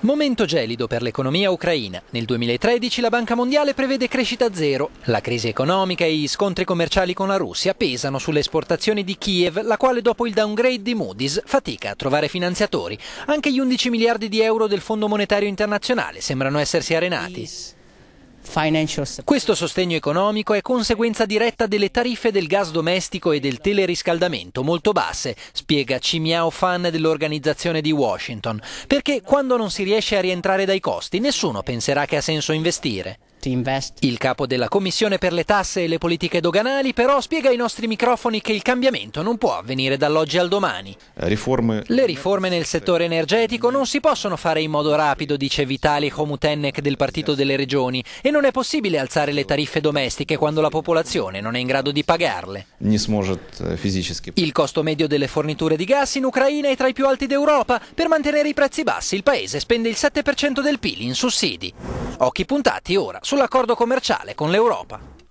Momento gelido per l'economia ucraina. Nel 2013 la Banca Mondiale prevede crescita zero. La crisi economica e gli scontri commerciali con la Russia pesano sulle esportazioni di Kiev, la quale dopo il downgrade di Moody's fatica a trovare finanziatori. Anche gli 11 miliardi di euro del Fondo Monetario Internazionale sembrano essersi arenati. Questo sostegno economico è conseguenza diretta delle tariffe del gas domestico e del teleriscaldamento molto basse, spiega Cimiao Fan dell'organizzazione di Washington, perché quando non si riesce a rientrare dai costi nessuno penserà che ha senso investire. Il capo della Commissione per le tasse e le politiche doganali però spiega ai nostri microfoni che il cambiamento non può avvenire dall'oggi al domani. Eh, riforme... Le riforme nel settore energetico non si possono fare in modo rapido, dice Vitali Komutennek del Partito delle Regioni, e non è possibile alzare le tariffe domestiche quando la popolazione non è in grado di pagarle. Э, il costo medio delle forniture di gas in Ucraina è tra i più alti d'Europa. Per mantenere i prezzi bassi il paese spende il 7% del PIL in sussidi. Occhi puntati ora sull'accordo commerciale con l'Europa.